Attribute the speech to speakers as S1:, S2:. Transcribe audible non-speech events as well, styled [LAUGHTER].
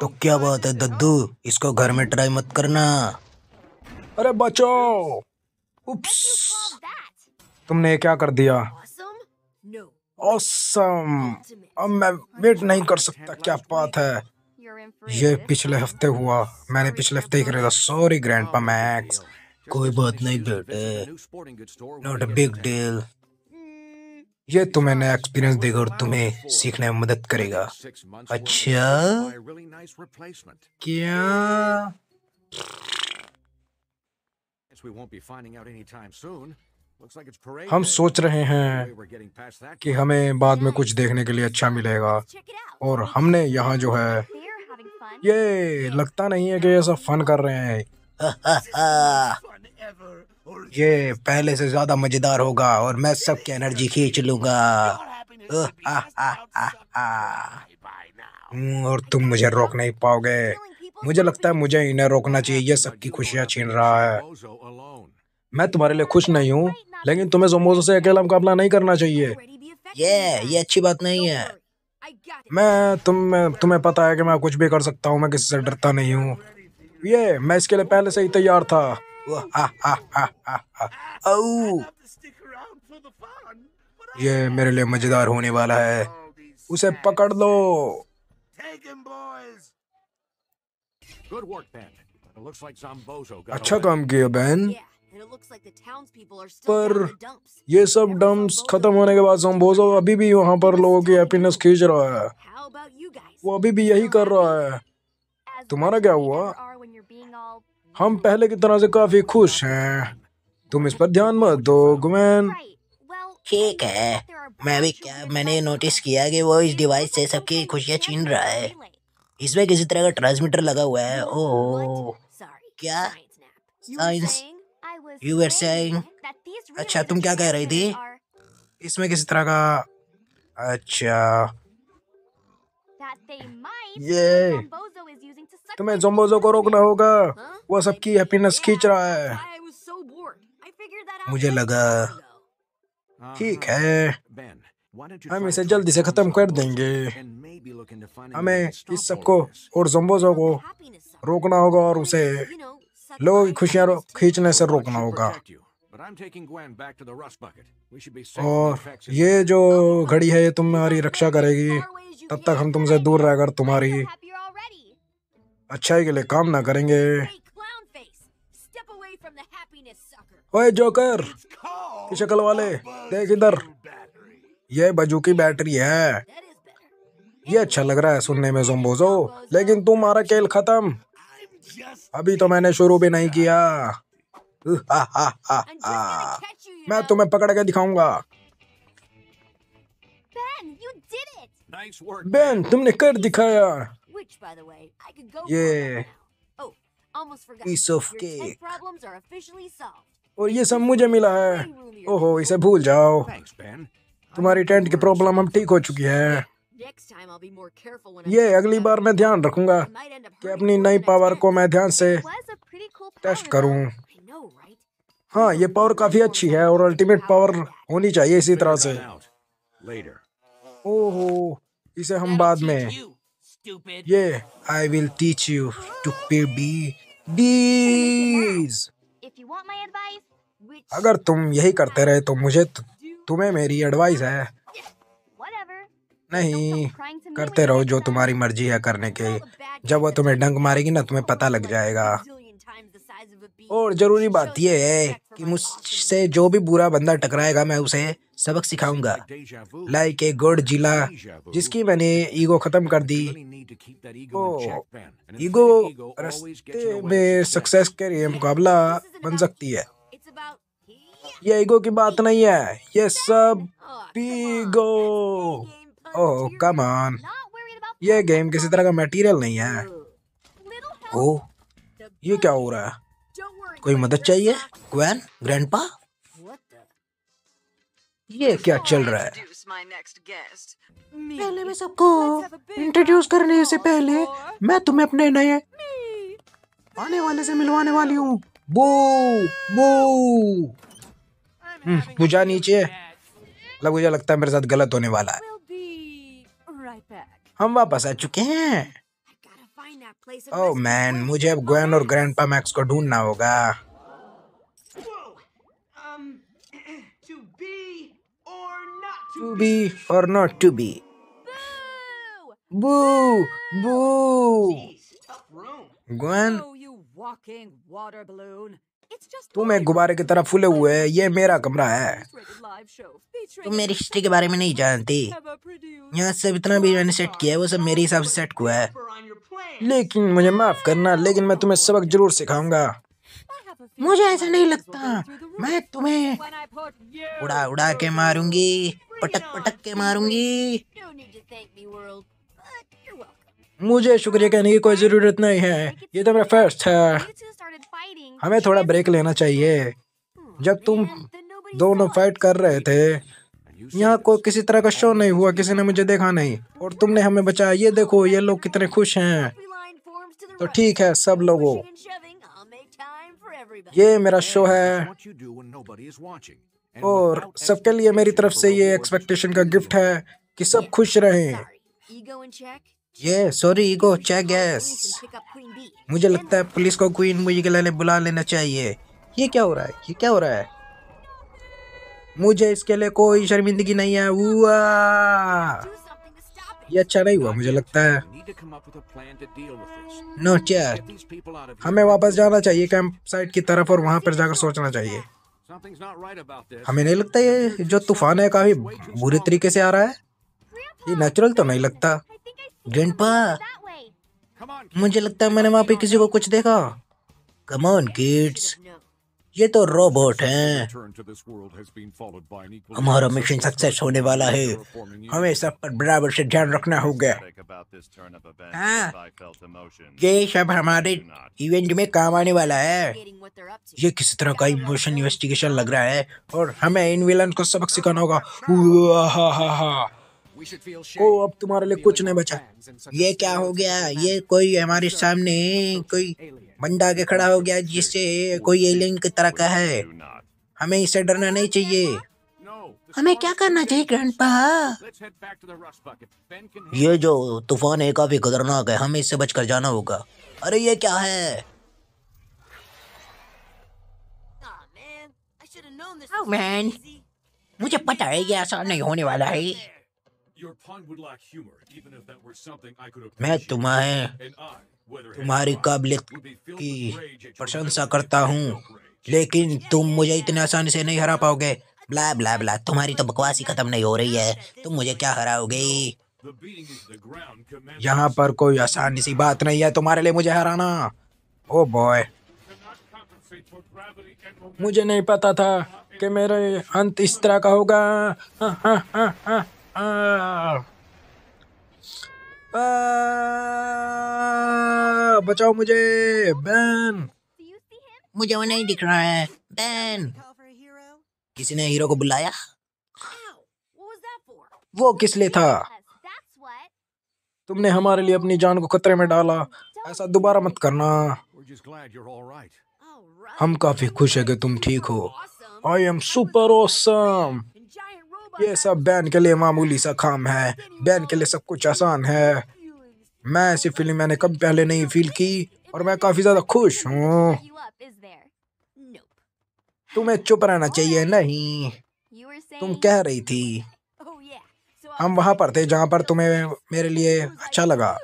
S1: तो क्या बात है दद्दू इसको घर में ट्राई मत करना अरे बचो उप्स तुमने क्या कर दिया ऑसम अब मैं वेट नहीं कर सकता क्या बात है ये पिछले हफ्ते हुआ मैंने पिछले हफ्ते ही खरीदा सॉरी ग्रैंडपा मैक्स कोई बात नहीं बेटे नॉट अ बिग डील ये तुम्हें नया एक्सपीरियंस देगा और तुम्हें सीखने में मदद करेगा अच्छा क्या हम सोच रहे हैं कि हमें बाद में कुछ देखने के लिए अच्छा मिलेगा और हमने यहाँ जो है ये लगता नहीं है कि ऐसा फन कर रहे हैं [LAUGHS] [LAUGHS] ये पहले से ज़्यादा मज़ेदार होगा और मैं सबकी एनर्जी खींच लूंगा [LAUGHS] हम्म, और तुम मुझे रोक नहीं पाओगे मुझे लगता है मुझे इन्हें रोकना चाहिए ये सबकी खुशियाँ छीन रहा है मैं तुम्हारे लिए खुश नहीं हूँ लेकिन तुम्हें जोमोजो से अकेला मुकाबला नहीं करना चाहिए ये ये अच्छी बात नहीं है मैं तुम तुम्हें पता है कि मैं कुछ भी कर सकता हूँ मैं किसी से डरता नहीं हूँ ये मैं इसके लिए पहले से ही तैयार था ये मेरे लिए मजेदार होने वाला है उसे पकड़ लो अच्छा काम किया बहन पर ये सब डम्स खत्म होने के बाद संभोजो अभी भी वहाँ पर लोगों की हैप्पीनेस खींच रहा है वो अभी भी यही कर रहा है तुम्हारा क्या हुआ हम पहले की तरह से काफी खुश हैं तुम इस पर ध्यान मत दो गुमैन ठीक है मैं भी क्या मैंने नोटिस किया कि वो इस डिवाइस से सबकी खुशियाँ छीन रहा है इसमें किसी तरह का ट्रांसमीटर लगा हुआ है ओह क्या साइंस यू आर सेइंग अच्छा तुम क्या कह रही थी इसमें किसी तरह का अच्छा ये तुम्हें जोम्बोजो को रोकना होगा वो सबकी हैप्पीनेस खींच रहा है मुझे लगा uh-huh. ठीक है हम इसे जल्दी से खत्म कर देंगे हमें इस सबको और जोबोजो को रोकना होगा और उसे लोगों की खुशियां खींचने से रोकना होगा और ये जो घड़ी है ये तुम्हारी रक्षा करेगी तब तक हम तुमसे दूर रहकर तुम्हारी अच्छाई के लिए काम ना करेंगे ओए जोकर की शक्ल वाले देख इधर ये बजू की बैटरी है ये अच्छा लग रहा है सुनने में जोम्बोजो लेकिन तुम्हारा खेल खत्म अभी तो मैंने शुरू भी नहीं किया मैं तुम्हें पकड़ के दिखाऊंगा बेन तुमने कर दिखाया Which, by the way, I could go. Yeah. Oh, almost forgot. Piece of cake. Your problems are officially solved. और ये सब मुझे मिला है ओहो इसे भूल जाओ तुम्हारी टेंट की प्रॉब्लम हम ठीक हो चुकी है ये अगली बार मैं ध्यान रखूंगा कि अपनी नई पावर को मैं ध्यान से टेस्ट करूं हाँ ये पावर काफ़ी अच्छी है और अल्टीमेट पावर होनी चाहिए इसी तरह से ओहो इसे हम बाद में stupid. Yeah, I will teach you to peer bee. Bees. अगर तुम यही करते रहे तो मुझे तुम्हें मेरी एडवाइस है नहीं करते रहो जो तुम्हारी मर्जी है करने के जब वो तुम्हें डंक मारेगी ना तुम्हें पता लग जाएगा और जरूरी बात यह है कि मुझसे जो भी बुरा बंदा टकराएगा मैं उसे सबक सिखाऊंगा लाइक ए गुड जिला जिसकी मैंने ईगो खत्म कर दी ओ, ईगो रस्ते में सक्सेस के लिए मुकाबला बन सकती है यह ईगो की बात नहीं है ये सब पीगो ओह कम ऑन ये गेम किसी तरह का मटेरियल नहीं है ओ ये क्या हो रहा है कोई मदद चाहिए क्वेन ग्रैंडपा ये क्या चल रहा है पहले मैं सबको इंट्रोड्यूस करने से पहले मैं तुम्हें अपने नए आने वाले से मिलवाने वाली हूँ बो बो पूजा हम्म, नीचे लग मुझे लगता है मेरे साथ गलत होने वाला है हम वापस आ चुके हैं Oh मैन मुझे अब ग्वेन और ग्रैंडपा मैक्स को ढूंढना होगा टू बी और नॉट टू बी बू बू तुम एक गुब्बारे की तरह फूले हुए ये मेरा कमरा है तुम मेरी हिस्ट्री के बारे में नहीं जानती यहाँ सब इतना भी मैंने सेट किया है वो सब मेरे हिसाब से सेट हुआ है लेकिन मुझे माफ करना लेकिन मैं तुम्हें सबक जरूर सिखाऊंगा मुझे ऐसा नहीं लगता मैं तुम्हें उड़ा उड़ा के मारूंगी पटक पटक के मारूंगी मुझे शुक्रिया कहने की कोई ज़रूरत नहीं है ये तो मेरा फर्स्ट है हमें थोड़ा ब्रेक लेना चाहिए जब तुम दोनों फाइट कर रहे थे यहाँ कोई किसी तरह का शो नहीं हुआ किसी ने मुझे देखा नहीं और तुमने हमें बचाया ये देखो ये लोग कितने खुश हैं तो ठीक है सब लोगों ये मेरा शो है और सबके लिए मेरी तरफ से ये एक्सपेक्टेशन का गिफ्ट है कि सब खुश रहें ये सॉरी ईगो चेक गैस मुझे लगता है पुलिस को क्वीन मुझे के बुला लेना चाहिए ये क्या हो रहा है ये क्या हो रहा है मुझे इसके लिए कोई शर्मिंदगी नहीं है ये अच्छा नहीं हुआ मुझे लगता है नो हमें वापस जाना चाहिए कैंप साइट की तरफ और वहां पर जाकर सोचना चाहिए हमें नहीं लगता ये जो तूफान है काफी बुरे तरीके से आ रहा है ये नेचुरल तो नहीं लगता ग्रैंडपा मुझे लगता है मैंने वहां पे किसी को कुछ देखा कमॉन किड्स ये तो रोबोट हैं हमारा मिशन सक्सेस होने वाला है हमें सब पर बराबर से ध्यान रखना होगा हाँ। ये सब हमारे इवेंट में काम आने वाला है ये किसी तरह का इमोशन इन्वेस्टिगेशन लग रहा है और हमें इन विलन को सबक सिखाना होगा ओ अब तुम्हारे लिए कुछ नहीं बचा ये क्या हो गया ये कोई हमारे सामने कोई बंडा के खड़ा हो गया जिससे कोई एलियन की तरह का है हमें इसे डरना नहीं चाहिए हमें क्या करना चाहिए ग्रैंडपा ये जो तूफान है काफी खतरनाक है हमें इससे बचकर जाना होगा अरे ये क्या है oh, man. मुझे पता है ये आसान नहीं होने वाला है Your pun would lack humor, even if that were something I could मैं तुम्हें तुम्हारी काबिलियत की प्रशंसा करता हूँ लेकिन तुम मुझे इतने आसानी से नहीं हरा पाओगे ब्ला ब्ला ब्ला तुम्हारी तो बकवास ही खत्म नहीं हो रही है तुम मुझे क्या हराओगे यहाँ पर कोई आसानी सी बात नहीं है तुम्हारे लिए मुझे हराना ओ बॉय मुझे नहीं पता था कि मेरा अंत इस तरह का होगा हा, हा, हा, हा। बचाओ मुझे बैन मुझे वो नहीं दिख रहा है बैन किसी ने हीरो को बुलाया वो किस लिए था तुमने हमारे लिए अपनी जान को खतरे में डाला ऐसा दोबारा मत करना हम काफी खुश है कि तुम ठीक हो आई एम सुपर ओसम ये सब बैन के लिए मामूली सा काम है बैन के लिए सब कुछ आसान है मैं ऐसी फीलिंग मैंने कब पहले नहीं फील की और मैं काफ़ी ज़्यादा खुश हूँ तुम्हें चुप रहना चाहिए नहीं तुम कह रही थी हम वहाँ पर थे जहां पर तुम्हें मेरे लिए अच्छा लगा